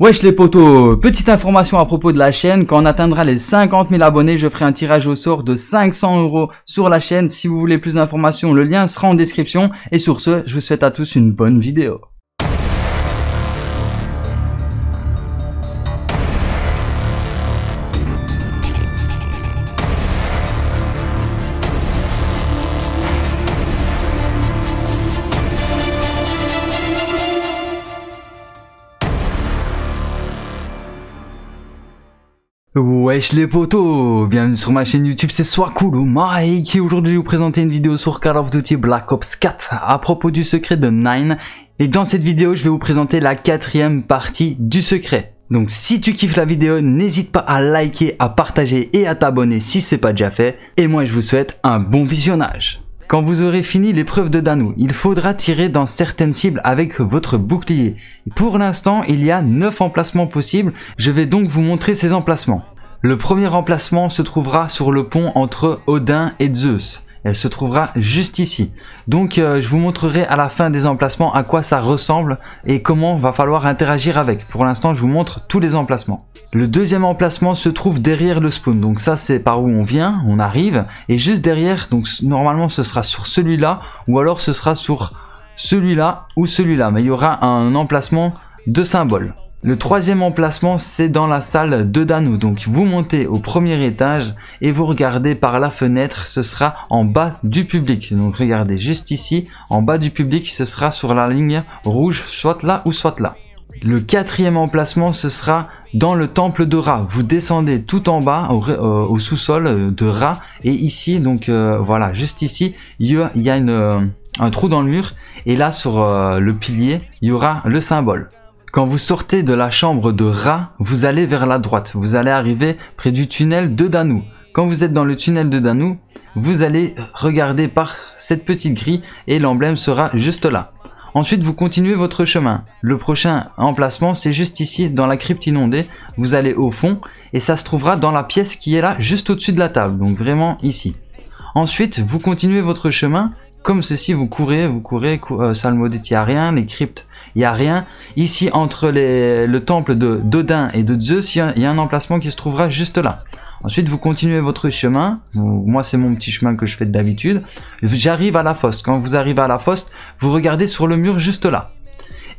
Wesh les potos, petite information à propos de la chaîne, quand on atteindra les 50 000 abonnés, je ferai un tirage au sort de 500 euros sur la chaîne. Si vous voulez plus d'informations, le lien sera en description. Et sur ce, je vous souhaite à tous une bonne vidéo. Wesh les potos, bienvenue sur ma chaîne YouTube, c'est Swakoulou Mike et aujourd'hui je vais vous présenter une vidéo sur Call of Duty Black Ops 4 à propos du secret de Nine et dans cette vidéo je vais vous présenter la quatrième partie du secret. Donc si tu kiffes la vidéo, n'hésite pas à liker, à partager et à t'abonner si c'est pas déjà fait et moi je vous souhaite un bon visionnage. Quand vous aurez fini l'épreuve de Danu, il faudra tirer dans certaines cibles avec votre bouclier. Pour l'instant, il y a 9 emplacements possibles, je vais donc vous montrer ces emplacements. Le premier emplacement se trouvera sur le pont entre Odin et Zeus. Elle se trouvera juste ici. Donc euh, je vous montrerai à la fin des emplacements à quoi ça ressemble et comment va falloir interagir avec. Pour l'instant je vous montre tous les emplacements. Le deuxième emplacement se trouve derrière le spoon. Donc ça c'est par où on vient, on arrive. Et juste derrière, donc normalement ce sera sur celui-là ou alors ce sera sur celui-là ou celui-là. Mais il y aura un emplacement de symbole. Le troisième emplacement, c'est dans la salle de Danou. Donc vous montez au premier étage et vous regardez par la fenêtre, ce sera en bas du public. Donc regardez juste ici, en bas du public, ce sera sur la ligne rouge, soit là ou soit là. Le quatrième emplacement, ce sera dans le temple de Ra. Vous descendez tout en bas au, euh, sous-sol euh, de Ra. Et ici, donc euh, voilà, juste ici, il y a, un trou dans le mur. Et là, sur le pilier, il y aura le symbole. Quand vous sortez de la chambre de Ra, vous allez vers la droite. Vous allez arriver près du tunnel de Danou. Quand vous êtes dans le tunnel de Danou, vous allez regarder par cette petite grille et l'emblème sera juste là. Ensuite, vous continuez votre chemin. Le prochain emplacement, c'est juste ici, dans la crypte inondée. Vous allez au fond et ça se trouvera dans la pièce qui est là, juste au-dessus de la table, donc vraiment ici. Ensuite, vous continuez votre chemin. Comme ceci, vous courez, vous courez, euh, il Salmo a rien, les cryptes il n'y a rien. Ici, entre le temple de d'Odin et de Zeus, il y, a un emplacement qui se trouvera juste là. Ensuite, vous continuez votre chemin. moi, c'est mon petit chemin que je fais d'habitude. J'arrive à la fosse. Quand vous arrivez à la fosse, vous regardez sur le mur juste là.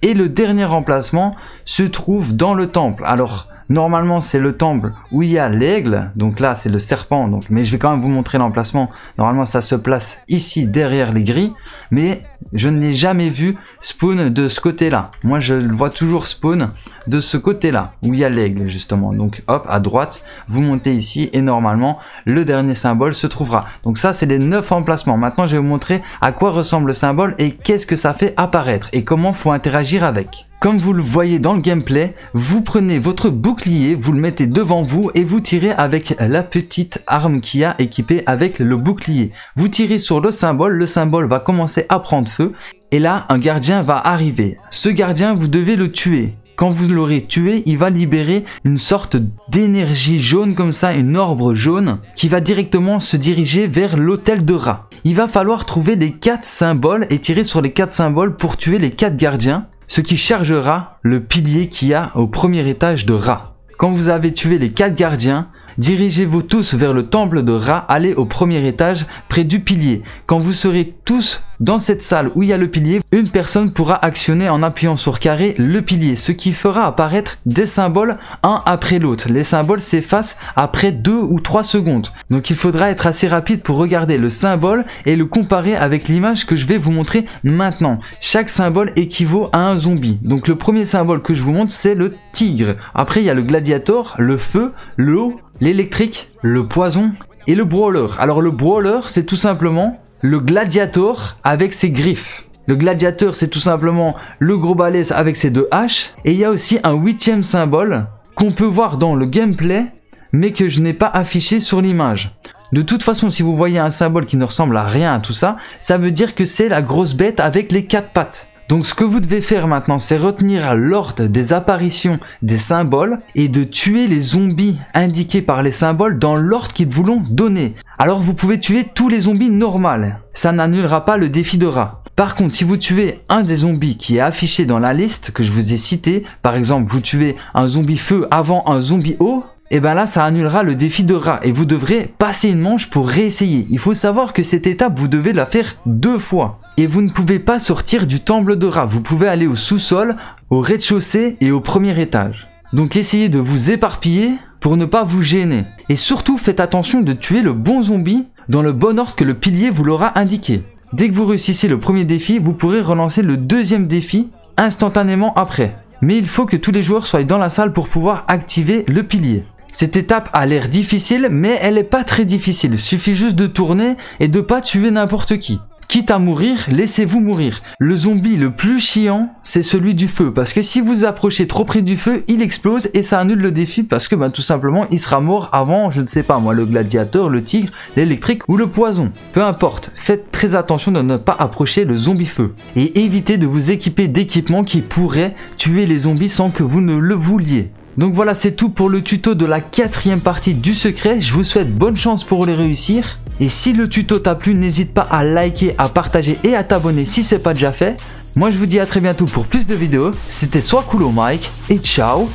Et le dernier emplacement se trouve dans le temple. Alors, Normalement, c'est le temple où il y a l'aigle. Donc là, c'est le serpent. Donc, mais je vais quand même vous montrer l'emplacement. Normalement, ça se place ici, derrière les grilles. Mais je n'ai jamais vu spawn de ce côté-là. Moi, je le vois toujours spawn de ce côté-là, où il y a l'aigle, justement. Donc, hop, à droite, vous montez ici. Et normalement, le dernier symbole se trouvera. Donc ça, c'est les 9 emplacements. Maintenant, je vais vous montrer à quoi ressemble le symbole et qu'est-ce que ça fait apparaître. Et comment faut interagir avec. Comme vous le voyez dans le gameplay, vous prenez votre bouclier, vous le mettez devant vous et vous tirez avec la petite arme qui a équipée avec le bouclier. Vous tirez sur le symbole, le symbole va commencer à prendre feu et là un gardien va arriver. Ce gardien vous devez le tuer. Quand vous l'aurez tué, il va libérer une sorte d'énergie jaune comme ça, une orbre jaune, qui va directement se diriger vers l'hôtel de Rat. Il va falloir trouver les quatre symboles et tirer sur les quatre symboles pour tuer les 4 gardiens, ce qui chargera le pilier qu'il y a au premier étage de Rat. Quand vous avez tué les 4 gardiens, Dirigez-vous tous vers le temple de Ra, allez au premier étage près du pilier. Quand vous serez tous dans cette salle où il y a le pilier, une personne pourra actionner en appuyant sur carré le pilier, ce qui fera apparaître des symboles un après l'autre. Les symboles s'effacent après 2 ou 3 secondes. Donc il faudra être assez rapide pour regarder le symbole et le comparer avec l'image que je vais vous montrer maintenant. Chaque symbole équivaut à un zombie. Donc le premier symbole que je vous montre, c'est le tigre. Après, il y a le gladiator, le feu, l'eau, l'électrique, le poison et le brawler. Alors le brawler, c'est tout simplement le gladiator avec ses griffes. Le gladiateur, c'est tout simplement le gros balèze avec ses deux haches. Et il y a aussi un huitième symbole qu'on peut voir dans le gameplay, mais que je n'ai pas affiché sur l'image. De toute façon, si vous voyez un symbole qui ne ressemble à rien à tout ça, ça veut dire que c'est la grosse bête avec les quatre pattes. Donc ce que vous devez faire maintenant, c'est retenir l'ordre des apparitions des symboles et de tuer les zombies indiqués par les symboles dans l'ordre qu'ils vous l'ont donné. Alors vous pouvez tuer tous les zombies normales, ça n'annulera pas le défi de rat. Par contre, si vous tuez un des zombies qui est affiché dans la liste que je vous ai cité, par exemple vous tuez un zombie feu avant un zombie eau, et eh ben là ça annulera le défi de rat et vous devrez passer une manche pour réessayer. Il faut savoir que cette étape vous devez la faire deux fois et vous ne pouvez pas sortir du temple de rat, vous pouvez aller au sous-sol, au rez-de-chaussée et au premier étage. Donc essayez de vous éparpiller pour ne pas vous gêner et surtout faites attention de tuer le bon zombie dans le bon ordre que le pilier vous l'aura indiqué. Dès que vous réussissez le premier défi, vous pourrez relancer le deuxième défi instantanément après. Mais il faut que tous les joueurs soient dans la salle pour pouvoir activer le pilier. Cette étape a l'air difficile, mais elle n'est pas très difficile, suffit juste de tourner et de pas tuer n'importe qui. Quitte à mourir, laissez-vous mourir. Le zombie le plus chiant, c'est celui du feu, parce que si vous approchez trop près du feu, il explose et ça annule le défi, parce que ben, tout simplement, il sera mort avant, je ne sais pas moi, le gladiateur, le tigre, l'électrique ou le poison. Peu importe, faites très attention de ne pas approcher le zombie feu. Et évitez de vous équiper d'équipements qui pourraient tuer les zombies sans que vous ne le vouliez. Donc voilà, c'est tout pour le tuto de la quatrième partie du secret. Je vous souhaite bonne chance pour les réussir. Et si le tuto t'a plu, n'hésite pas à liker, à partager et à t'abonner si c'est pas déjà fait. Moi je vous dis à très bientôt pour plus de vidéos. C'était Soit Cool au Mike et ciao.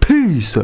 Peace